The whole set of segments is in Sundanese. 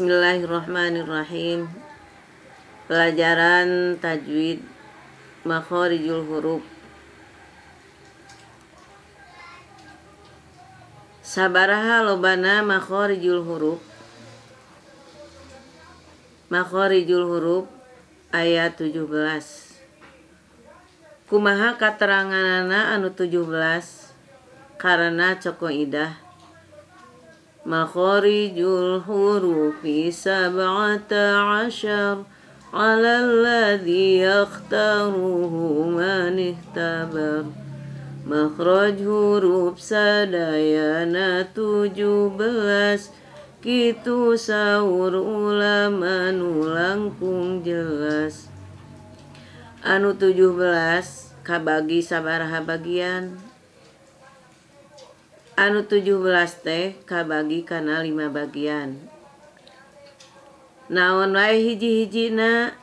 Bismillahirrahmanirrahim. Pelajaran tajwid makhorijul huruf. Sabaraha lobana makharijul huruf. makhorijul huruf ayat 17. Kumaha kateranganana anu 17 karena idah. مخارج الحروف سبعة عشر على الذي يختاره من اختبر مخرج huruf sadayana 17 Kitu sahur ulama nulangkung jelas Anu 17 kabagi sabaraha bagian lanjut 17 teh K bagi kan 5 bagian naon hijjihijina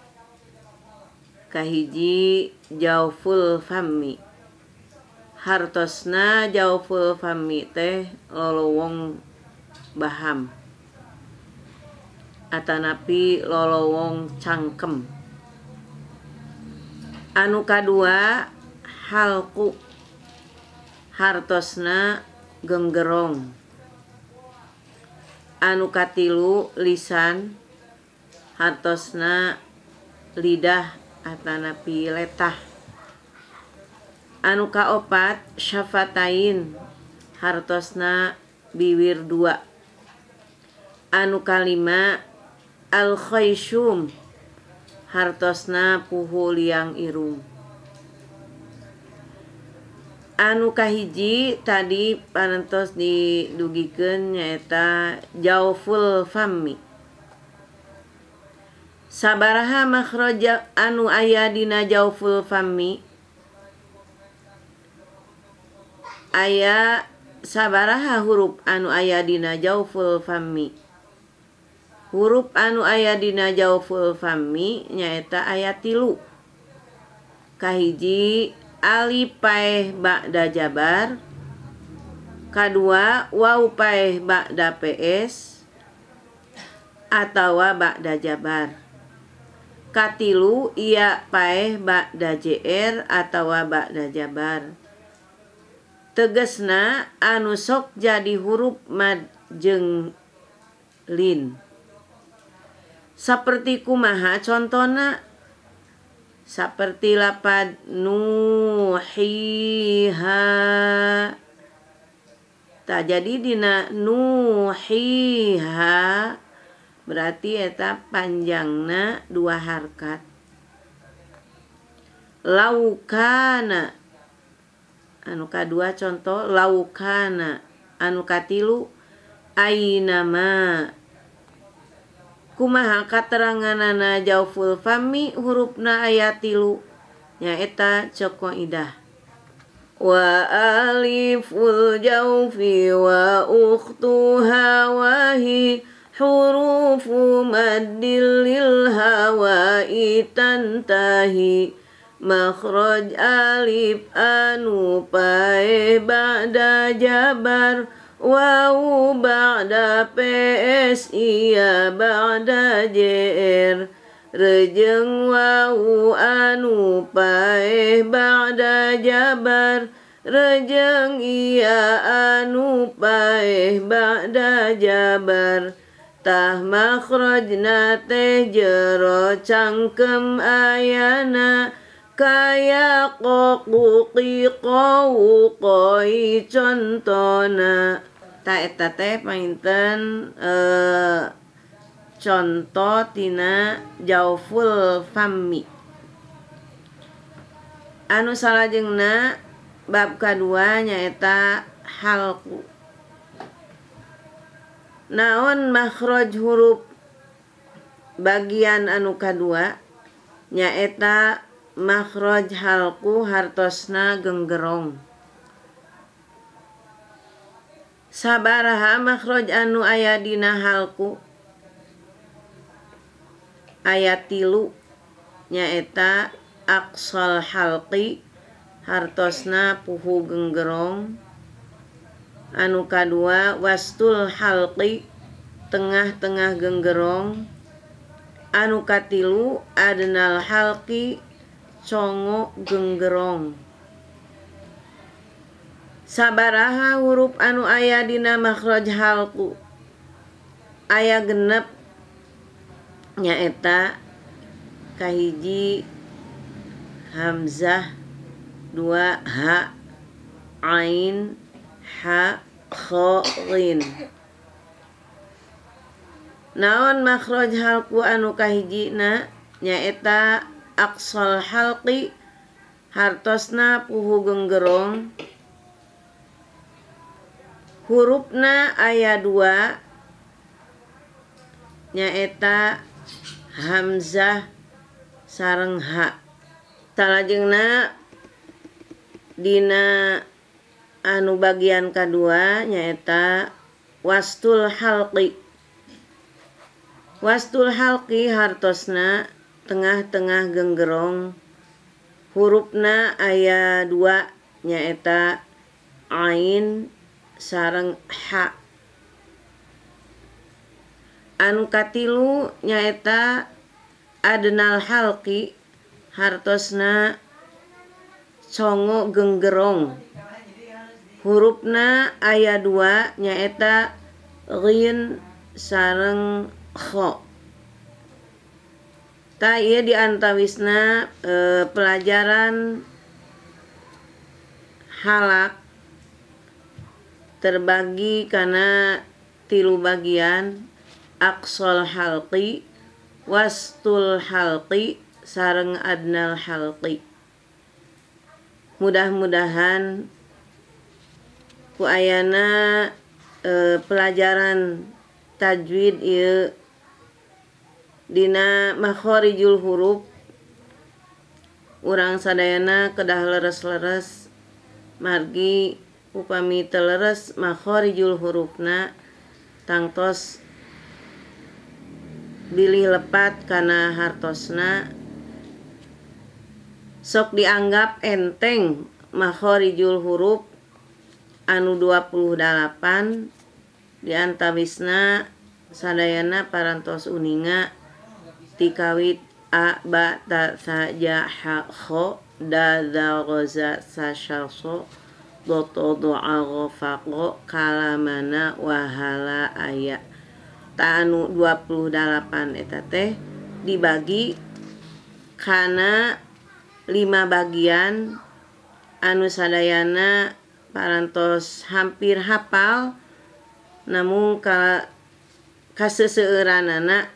Kahiji jauh fullfammi hartosna jauh full Fa teh loong Baham Hai Atanapi lolowoong cangkem Hai anuka2 halku hartosna ini gengerong anuka tilu lisan hartosna lidah Atanapi letah anuka opat syafatain hartosna biwir 2 anukalima alkhoisum hartosna puhu liang Iuba anu Kaiji tadi panentos didugiken nyata jauh fullfam Hai saabahamakroja anu ayah dinaja fullfam ayaah saabaha huruf anu ayah dinajauh fullfammi huruf anu ayah dina jauh fullfammi nyata ayat tilu Kaiji ali bak ba'da jabar kedua wau bak ba'da PS atau ba'da jabar katilu ia paeh ba'da JR atau ba'da jabar tegesna anusok jadi huruf mad jeng lin seperti kumaha contohna seperti la pada nu heha tak jadi Dina nu heha berarti eteta panjangnya dua harkat laukan anuka dua contoh laukan anuka tilu aina kumaha kateranganana jauful fami hurufna aya tilu nyaeta coko idah wa aliful jaufi wa ukhtuha wahi hurufu maddil lil hawai tantahi makhraj alif anu pae ba'da jabar Wau ba'da PSI iya ba'da JR Rejeng wau anu paeh ba'da jabar Rejeng iya anu paeh ba'da jabar Tah makhrajna teh jero cangkem ayana kayak kok buki ko koi contoh taetaten eh, contohtinana ja fullfam anusalajengna babka2 nyaeta halku naonmahkhraj huruf bagian anuka2 nyaeta mahkhroj halku hartosna gengerong saabahamakkhroj anu aya dina halku ayat tilu nyaeta Aksol Halqi hartosna puhu gengerong anuka dua wastul halqi tengah-tengah gengerong anuka tilu Adnal Halqi songo gengerong Hai saabaha huruf anu ayah dina makhraj halku ayah genep nyaetakahhiji Hamzah duah halin Hai naon makhraj halku anukahhiji na nyaeta a asol Halqi hartosna puhu gengerong Hai hurufna ayat 2 nyaeta Hamzah sarengha salahjengna Dina anu bagian K kedua nyaeta wastul halqi wastul halqi hartosna yang tengah-tengah gengerong hurufna aya 2 nyaeta ain sareng hak Hai anuukalu nyaeta adenal halqi hartosna Congo gengerong hurufna aya 2 nyaeta Ri sareng kokk Tak ieu iya, di antawisna e, pelajaran halak terbagi karena tilu bagian aksol halki wastul halki sareng adnal halki mudah-mudahan ku ayana e, pelajaran tajwid ieu iya, Dinamahharijul huruf urang Sadayana kedah lees-leres margi Upamismahhari jul hurufna tangtos Hai dili lepat karena hartosna Hai sok dianggap enteng mahari jul huruf anu 28 ta Wisna Sadayana parantos Uninga yang dikawit a saja hakho dazasotodoa wahala aya tau 28eta teh dibagi karena lima bagian anu sadayana paras hampir hafal namun kalau kas seran anak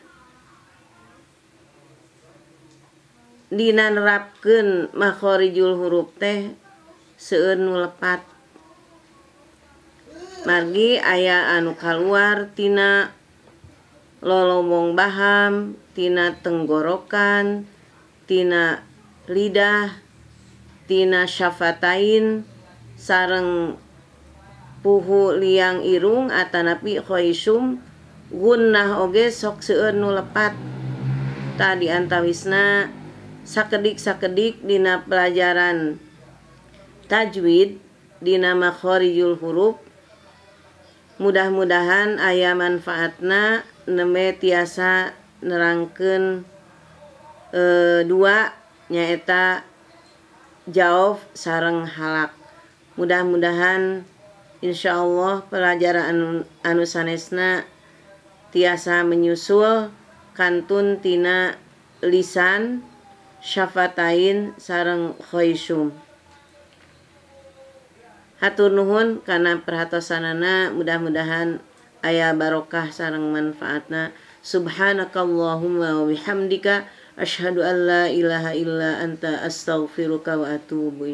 Di Rakeunmahhari jul huruf teh Seeur lepat Hai margi aya anu kalluar Tina Lolongong Baham Tina tenggorokan Tina lidah Tina syafatain sareng Puhu Liang Irung Atanapikhohoung Gunnah oge sok seeur nu lepat tak dianta Wisna. dik sakedik Di pelajarantajwid dinahariyul huruf mudah-mudahan aya manfaatna neme tiasanerkeun e, dua nyaeta jauh sarenghalak mudah-mudahan Insya Allah pelajaran anusanesna tiasa menyusul kantuntinana lisan, syafatain sarang khoisum. Hatur nuhun karena perhatosanana mudah-mudahan ayah barokah sarang manfaatna. Subhanakallahumma wa bihamdika asyhadu an la ilaha illa anta astaghfiruka wa atubu